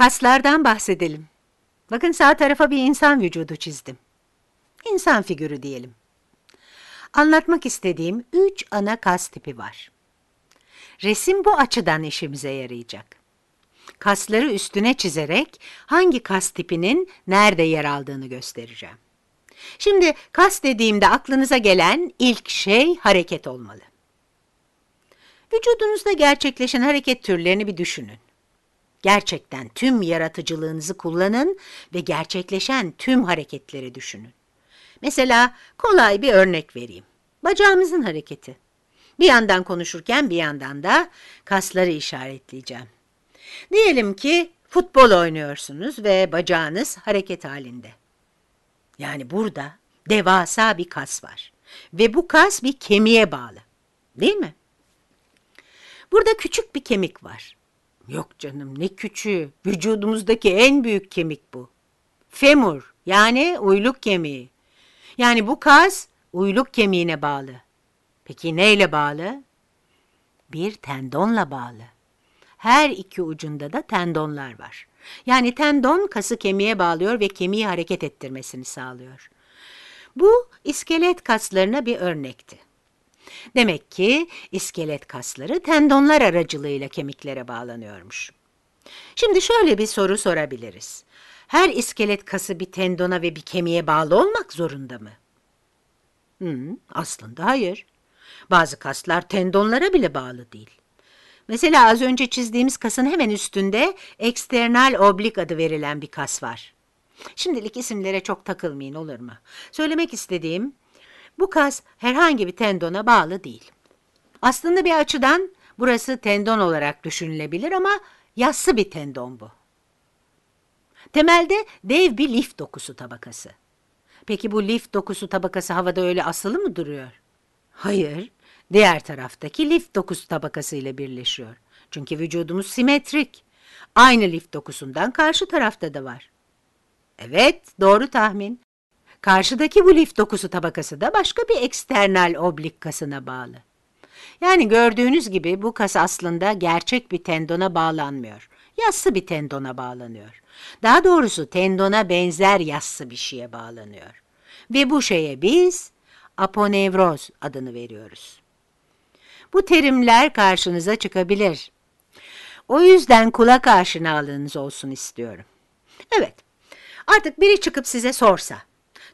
Kaslardan bahsedelim. Bakın sağ tarafa bir insan vücudu çizdim. İnsan figürü diyelim. Anlatmak istediğim üç ana kas tipi var. Resim bu açıdan işimize yarayacak. Kasları üstüne çizerek hangi kas tipinin nerede yer aldığını göstereceğim. Şimdi kas dediğimde aklınıza gelen ilk şey hareket olmalı. Vücudunuzda gerçekleşen hareket türlerini bir düşünün. Gerçekten tüm yaratıcılığınızı kullanın ve gerçekleşen tüm hareketleri düşünün. Mesela kolay bir örnek vereyim. Bacağımızın hareketi. Bir yandan konuşurken bir yandan da kasları işaretleyeceğim. Diyelim ki futbol oynuyorsunuz ve bacağınız hareket halinde. Yani burada devasa bir kas var ve bu kas bir kemiğe bağlı değil mi? Burada küçük bir kemik var Yok canım ne küçüğü. Vücudumuzdaki en büyük kemik bu. Femur yani uyluk kemiği. Yani bu kas uyluk kemiğine bağlı. Peki neyle bağlı? Bir tendonla bağlı. Her iki ucunda da tendonlar var. Yani tendon kası kemiğe bağlıyor ve kemiği hareket ettirmesini sağlıyor. Bu iskelet kaslarına bir örnekti. Demek ki iskelet kasları tendonlar aracılığıyla kemiklere bağlanıyormuş. Şimdi şöyle bir soru sorabiliriz. Her iskelet kası bir tendona ve bir kemiğe bağlı olmak zorunda mı? Hmm, aslında hayır. Bazı kaslar tendonlara bile bağlı değil. Mesela az önce çizdiğimiz kasın hemen üstünde eksternal oblik adı verilen bir kas var. Şimdilik isimlere çok takılmayın olur mu? Söylemek istediğim bu kas herhangi bir tendona bağlı değil. Aslında bir açıdan burası tendon olarak düşünülebilir ama yassı bir tendon bu. Temelde dev bir lif dokusu tabakası. Peki bu lif dokusu tabakası havada öyle asılı mı duruyor? Hayır, diğer taraftaki lif dokusu tabakası ile birleşiyor. Çünkü vücudumuz simetrik. Aynı lif dokusundan karşı tarafta da var. Evet, doğru tahmin. Karşıdaki bu lif dokusu tabakası da başka bir eksternal oblik kasına bağlı. Yani gördüğünüz gibi bu kas aslında gerçek bir tendona bağlanmıyor. Yassı bir tendona bağlanıyor. Daha doğrusu tendona benzer yassı bir şeye bağlanıyor. Ve bu şeye biz aponevroz adını veriyoruz. Bu terimler karşınıza çıkabilir. O yüzden kulak aşinalığınız olsun istiyorum. Evet, artık biri çıkıp size sorsa,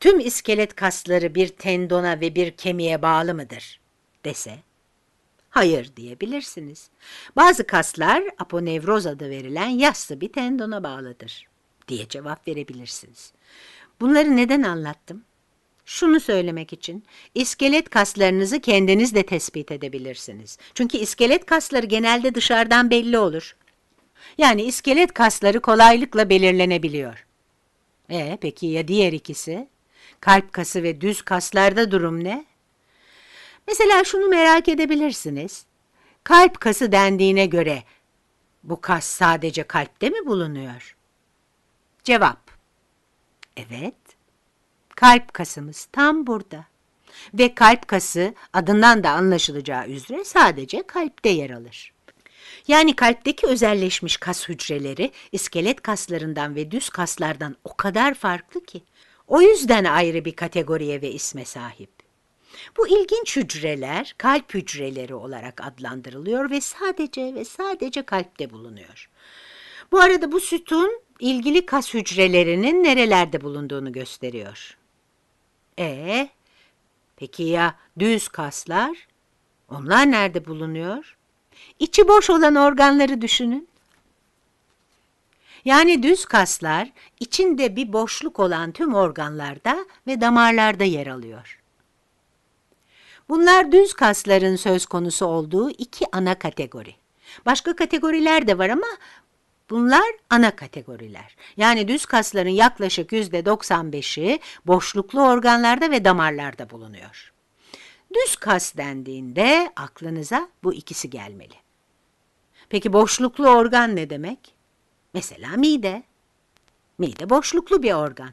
tüm iskelet kasları bir tendona ve bir kemiğe bağlı mıdır dese, hayır diyebilirsiniz. Bazı kaslar aponevroz adı verilen yassı bir tendona bağlıdır diye cevap verebilirsiniz. Bunları neden anlattım? Şunu söylemek için iskelet kaslarınızı kendiniz de tespit edebilirsiniz. Çünkü iskelet kasları genelde dışarıdan belli olur. Yani iskelet kasları kolaylıkla belirlenebiliyor. E peki ya diğer ikisi? Kalp kası ve düz kaslarda durum ne? Mesela şunu merak edebilirsiniz. Kalp kası dendiğine göre bu kas sadece kalpte mi bulunuyor? Cevap Evet. Kalp kasımız tam burada. Ve kalp kası adından da anlaşılacağı üzere sadece kalpte yer alır. Yani kalpteki özelleşmiş kas hücreleri iskelet kaslarından ve düz kaslardan o kadar farklı ki o yüzden ayrı bir kategoriye ve isme sahip. Bu ilginç hücreler kalp hücreleri olarak adlandırılıyor ve sadece ve sadece kalpte bulunuyor. Bu arada bu sütun ilgili kas hücrelerinin nerelerde bulunduğunu gösteriyor. E peki ya düz kaslar? Onlar nerede bulunuyor? İçi boş olan organları düşünün. Yani düz kaslar içinde bir boşluk olan tüm organlarda ve damarlarda yer alıyor. Bunlar düz kasların söz konusu olduğu iki ana kategori. Başka kategoriler de var ama bunlar ana kategoriler. Yani düz kasların yaklaşık yüzde %95'i boşluklu organlarda ve damarlarda bulunuyor. Düz kas dendiğinde aklınıza bu ikisi gelmeli. Peki boşluklu organ ne demek? Mesela mide. Mide boşluklu bir organ.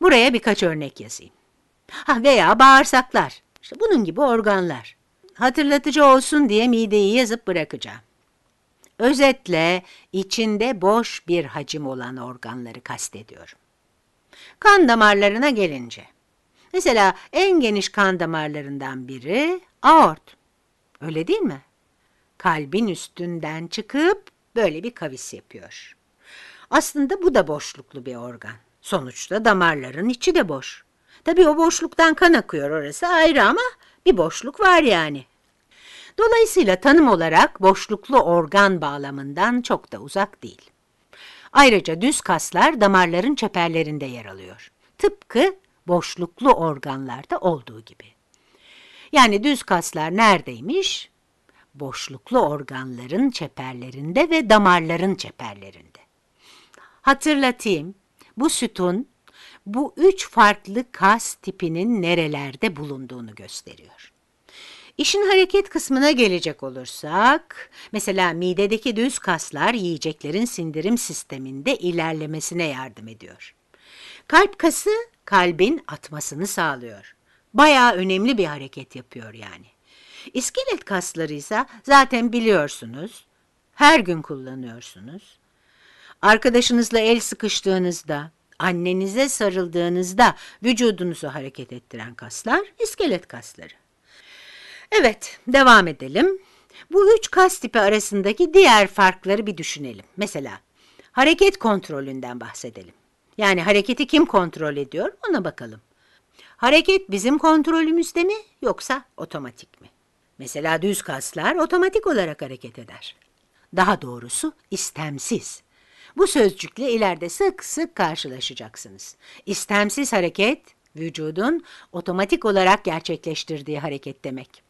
Buraya birkaç örnek yazayım. Ha veya bağırsaklar. İşte bunun gibi organlar. Hatırlatıcı olsun diye mideyi yazıp bırakacağım. Özetle içinde boş bir hacim olan organları kastediyorum. Kan damarlarına gelince. Mesela en geniş kan damarlarından biri aort. Öyle değil mi? Kalbin üstünden çıkıp böyle bir kavis yapıyor. Aslında bu da boşluklu bir organ. Sonuçta damarların içi de boş. Tabii o boşluktan kan akıyor orası ayrı ama bir boşluk var yani. Dolayısıyla tanım olarak boşluklu organ bağlamından çok da uzak değil. Ayrıca düz kaslar damarların çeperlerinde yer alıyor. Tıpkı boşluklu organlarda olduğu gibi. Yani düz kaslar neredeymiş? boşluklu organların çeperlerinde ve damarların çeperlerinde. Hatırlatayım, bu sütun bu üç farklı kas tipinin nerelerde bulunduğunu gösteriyor. İşin hareket kısmına gelecek olursak, mesela midedeki düz kaslar yiyeceklerin sindirim sisteminde ilerlemesine yardım ediyor. Kalp kası kalbin atmasını sağlıyor. Bayağı önemli bir hareket yapıyor yani. İskelet kasları ise zaten biliyorsunuz, her gün kullanıyorsunuz. Arkadaşınızla el sıkıştığınızda, annenize sarıldığınızda vücudunuzu hareket ettiren kaslar iskelet kasları. Evet, devam edelim. Bu üç kas tipi arasındaki diğer farkları bir düşünelim. Mesela hareket kontrolünden bahsedelim. Yani hareketi kim kontrol ediyor ona bakalım. Hareket bizim kontrolümüzde mi yoksa otomatik mi? Mesela düz kaslar otomatik olarak hareket eder. Daha doğrusu istemsiz. Bu sözcükle ileride sık sık karşılaşacaksınız. İstemsiz hareket, vücudun otomatik olarak gerçekleştirdiği hareket demek.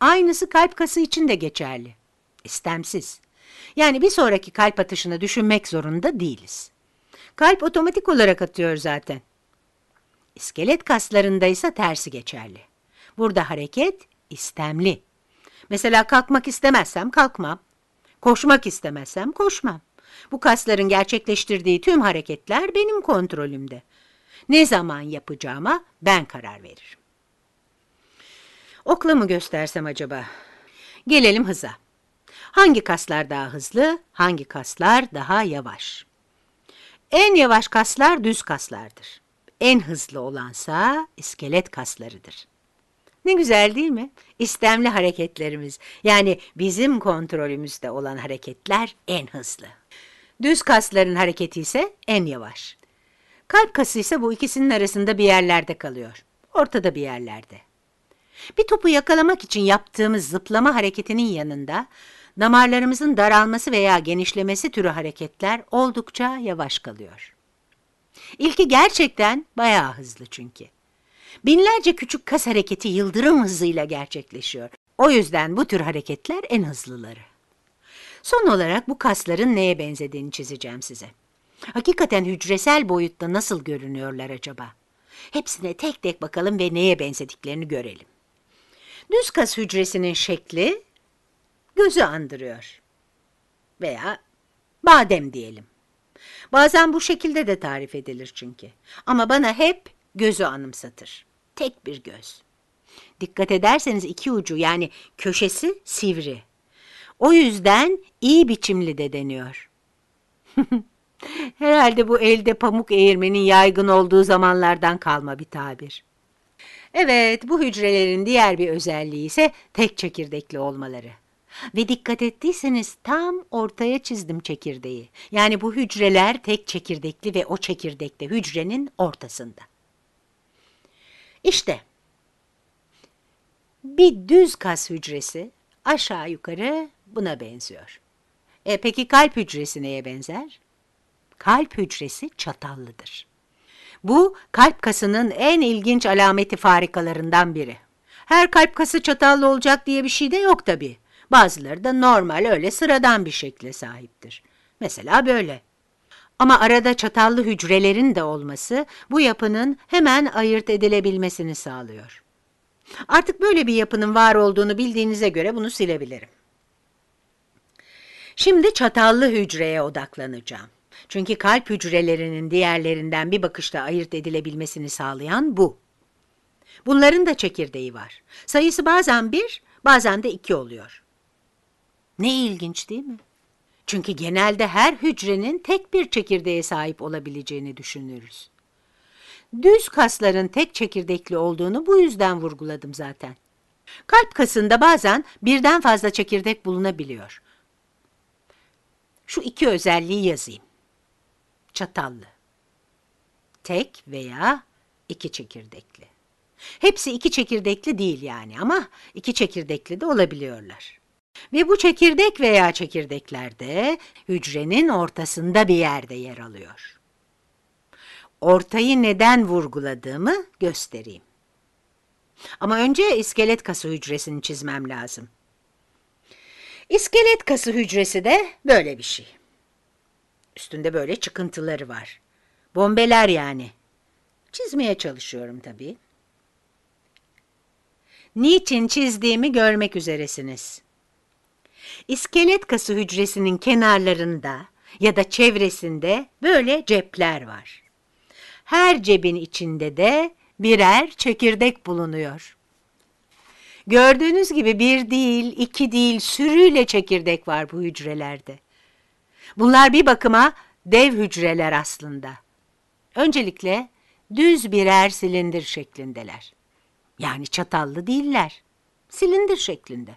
Aynısı kalp kası için de geçerli. İstemsiz. Yani bir sonraki kalp atışını düşünmek zorunda değiliz. Kalp otomatik olarak atıyor zaten. İskelet kaslarında ise tersi geçerli. Burada hareket istemli. Mesela kalkmak istemezsem kalkmam. Koşmak istemezsem koşmam. Bu kasların gerçekleştirdiği tüm hareketler benim kontrolümde. Ne zaman yapacağıma ben karar veririm. Okla mı göstersem acaba? Gelelim hıza. Hangi kaslar daha hızlı, hangi kaslar daha yavaş? En yavaş kaslar düz kaslardır. En hızlı olansa iskelet kaslarıdır. Ne güzel değil mi? İstemli hareketlerimiz yani bizim kontrolümüzde olan hareketler en hızlı. Düz kasların hareketi ise en yavaş. Kalp kası ise bu ikisinin arasında bir yerlerde kalıyor. Ortada bir yerlerde. Bir topu yakalamak için yaptığımız zıplama hareketinin yanında damarlarımızın daralması veya genişlemesi türü hareketler oldukça yavaş kalıyor. İlki gerçekten bayağı hızlı çünkü. Binlerce küçük kas hareketi yıldırım hızıyla gerçekleşiyor. O yüzden bu tür hareketler en hızlıları. Son olarak bu kasların neye benzediğini çizeceğim size. Hakikaten hücresel boyutta nasıl görünüyorlar acaba? Hepsine tek tek bakalım ve neye benzediklerini görelim. Düz kas hücresinin şekli gözü andırıyor. Veya badem diyelim. Bazen bu şekilde de tarif edilir çünkü. Ama bana hep gözü anımsatır. Tek bir göz. Dikkat ederseniz iki ucu yani köşesi sivri. O yüzden iyi biçimli de deniyor. Herhalde bu elde pamuk eğirmenin yaygın olduğu zamanlardan kalma bir tabir. Evet, bu hücrelerin diğer bir özelliği ise tek çekirdekli olmaları. Ve dikkat ettiyseniz tam ortaya çizdim çekirdeği. Yani bu hücreler tek çekirdekli ve o çekirdekte hücrenin ortasında. İşte bir düz kas hücresi aşağı yukarı buna benziyor. E peki kalp hücresi neye benzer? Kalp hücresi çatallıdır. Bu kalp kasının en ilginç alameti farikalarından biri. Her kalp kası çatallı olacak diye bir şey de yok tabii. Bazıları da normal öyle sıradan bir şekle sahiptir. Mesela böyle. Ama arada çatallı hücrelerin de olması bu yapının hemen ayırt edilebilmesini sağlıyor. Artık böyle bir yapının var olduğunu bildiğinize göre bunu silebilirim. Şimdi çatallı hücreye odaklanacağım. Çünkü kalp hücrelerinin diğerlerinden bir bakışta ayırt edilebilmesini sağlayan bu. Bunların da çekirdeği var. Sayısı bazen bir, bazen de iki oluyor. Ne ilginç değil mi? Çünkü genelde her hücrenin tek bir çekirdeğe sahip olabileceğini düşünürüz. Düz kasların tek çekirdekli olduğunu bu yüzden vurguladım zaten. Kalp kasında bazen birden fazla çekirdek bulunabiliyor. Şu iki özelliği yazayım. Çatallı. Tek veya iki çekirdekli. Hepsi iki çekirdekli değil yani ama iki çekirdekli de olabiliyorlar. Ve bu çekirdek veya çekirdekler de hücrenin ortasında bir yerde yer alıyor. Ortayı neden vurguladığımı göstereyim. Ama önce iskelet kası hücresini çizmem lazım. İskelet kası hücresi de böyle bir şey. Üstünde böyle çıkıntıları var. Bombeler yani. Çizmeye çalışıyorum tabii. Niçin çizdiğimi görmek üzeresiniz. İskelet kası hücresinin kenarlarında ya da çevresinde böyle cepler var. Her cebin içinde de birer çekirdek bulunuyor. Gördüğünüz gibi bir değil, iki değil, sürüyle çekirdek var bu hücrelerde. Bunlar bir bakıma dev hücreler aslında. Öncelikle düz birer silindir şeklindeler. Yani çatallı değiller, silindir şeklinde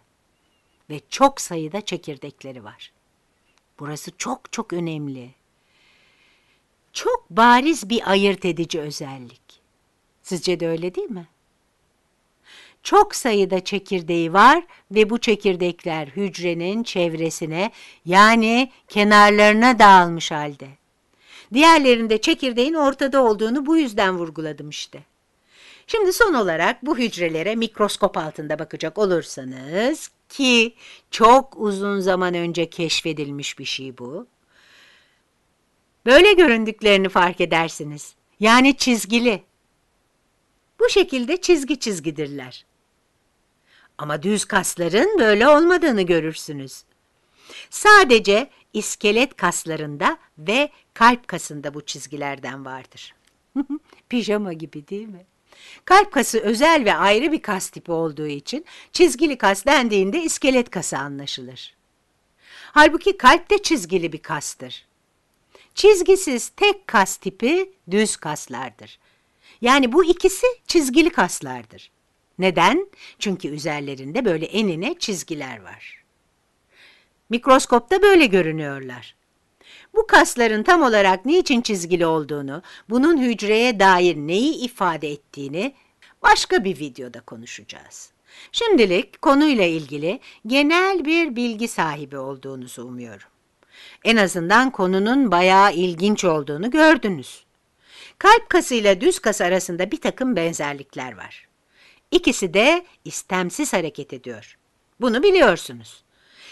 ve çok sayıda çekirdekleri var. Burası çok çok önemli. Çok bariz bir ayırt edici özellik. Sizce de öyle değil mi? Çok sayıda çekirdeği var ve bu çekirdekler hücrenin çevresine yani kenarlarına dağılmış halde. Diğerlerinde çekirdeğin ortada olduğunu bu yüzden vurguladım işte. Şimdi son olarak bu hücrelere mikroskop altında bakacak olursanız ki çok uzun zaman önce keşfedilmiş bir şey bu. Böyle göründüklerini fark edersiniz. Yani çizgili. Bu şekilde çizgi çizgidirler. Ama düz kasların böyle olmadığını görürsünüz. Sadece iskelet kaslarında ve kalp kasında bu çizgilerden vardır. Pijama gibi değil mi? Kalp kası özel ve ayrı bir kas tipi olduğu için çizgili kas dendiğinde iskelet kası anlaşılır. Halbuki kalp de çizgili bir kastır. Çizgisiz tek kas tipi düz kaslardır. Yani bu ikisi çizgili kaslardır. Neden? Çünkü üzerlerinde böyle enine çizgiler var. Mikroskopta böyle görünüyorlar bu kasların tam olarak niçin çizgili olduğunu, bunun hücreye dair neyi ifade ettiğini başka bir videoda konuşacağız. Şimdilik konuyla ilgili genel bir bilgi sahibi olduğunuzu umuyorum. En azından konunun bayağı ilginç olduğunu gördünüz. Kalp kası ile düz kas arasında bir takım benzerlikler var. İkisi de istemsiz hareket ediyor. Bunu biliyorsunuz.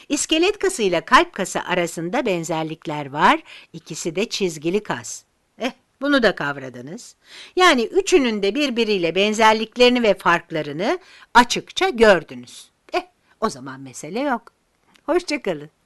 İskelet kası ile kalp kası arasında benzerlikler var. İkisi de çizgili kas. Eh bunu da kavradınız. Yani üçünün de birbiriyle benzerliklerini ve farklarını açıkça gördünüz. Eh o zaman mesele yok. Hoşçakalın.